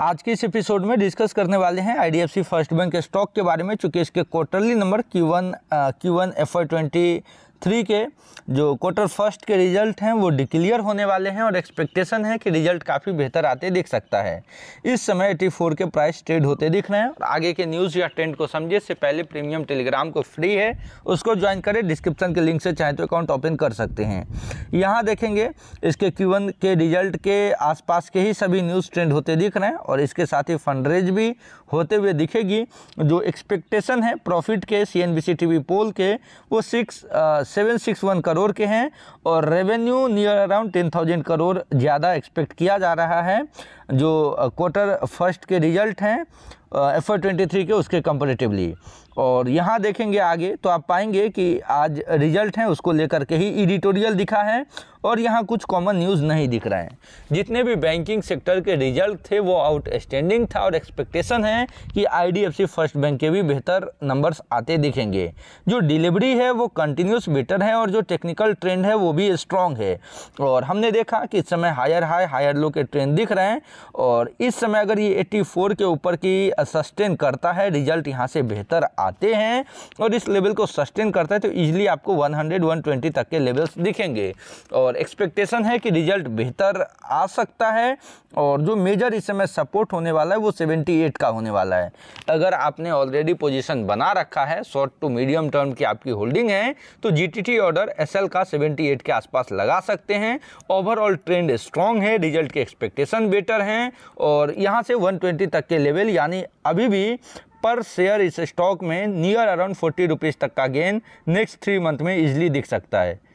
आज के इस एपिसोड में डिस्कस करने वाले हैं आईडीएफसी फर्स्ट बैंक के स्टॉक के बारे में चूंकि इसके quarterly number Q one Q one F Y twenty three के जो क्वार्टर फर्स्ट के रिजल्ट हैं वो डिक्लियर होने वाले हैं और एक्सपेक्टेशन है कि रिजल्ट काफ़ी बेहतर आते दिख सकता है इस समय एटी फोर के प्राइस ट्रेड होते दिख रहे हैं और आगे के न्यूज़ या ट्रेंड को समझे इससे पहले प्रीमियम टेलीग्राम को फ्री है उसको ज्वाइन करें डिस्क्रिप्शन के लिंक से चाहे तो अकाउंट ओपन कर सकते हैं यहाँ देखेंगे इसके क्यू के रिजल्ट के आसपास के ही सभी न्यूज़ ट्रेंड होते दिख रहे हैं और इसके साथ ही फंडरेज भी होते हुए दिखेगी जो एक्सपेक्टेशन है प्रॉफिट के सी एन पोल के वो six seven six one crore के हैं और revenue near around ten thousand crore ज़्यादा एक्सपेक्ट किया जा रहा है जो क्वार्टर फर्स्ट के रिजल्ट हैं एफ ट्वेंटी थ्री के उसके कंपेरेटिवली और यहाँ देखेंगे आगे तो आप पाएंगे कि आज रिजल्ट हैं उसको लेकर के ही एडिटोरियल दिखा है और यहाँ कुछ कॉमन न्यूज़ नहीं दिख रहे हैं जितने भी बैंकिंग सेक्टर के रिजल्ट थे वो आउटस्टैंडिंग था और एक्सपेक्टेशन है कि आईडीएफसी फर्स्ट बैंक के भी बेहतर नंबर्स आते दिखेंगे जो डिलीवरी है वो कंटिन्यूस बेटर है और जो टेक्निकल ट्रेंड है वो भी स्ट्रॉन्ग है और हमने देखा कि इस समय हायर हाई हायर लो के ट्रेंड दिख रहे हैं और इस समय अगर ये एट्टी के ऊपर की सस्टेन करता है रिजल्ट यहाँ से बेहतर आते हैं और इस लेवल को सस्टेन करता है तो ईजिली आपको 100 120 तक के लेवल्स दिखेंगे और एक्सपेक्टेशन है कि रिजल्ट बेहतर आ सकता है और जो मेजर इस समय सपोर्ट होने वाला है वो 78 का होने वाला है अगर आपने ऑलरेडी पोजिशन बना रखा है शॉर्ट टू मीडियम टर्म की आपकी होल्डिंग है तो टी ऑर्डर एल का एट के आसपास लगा सकते हैं ओवरऑल ट्रेंड स्ट्रॉन्ग है रिजल्ट के एक्सपेक्टेशन बेटर हैं और यहाँ से 120 तक के लेवल यानी अभी भी पर शेयर इस स्टॉक में नियर अराउंड फोर्टी रुपीज़ तक का गेन नेक्स्ट थ्री मंथ में इजली दिख सकता है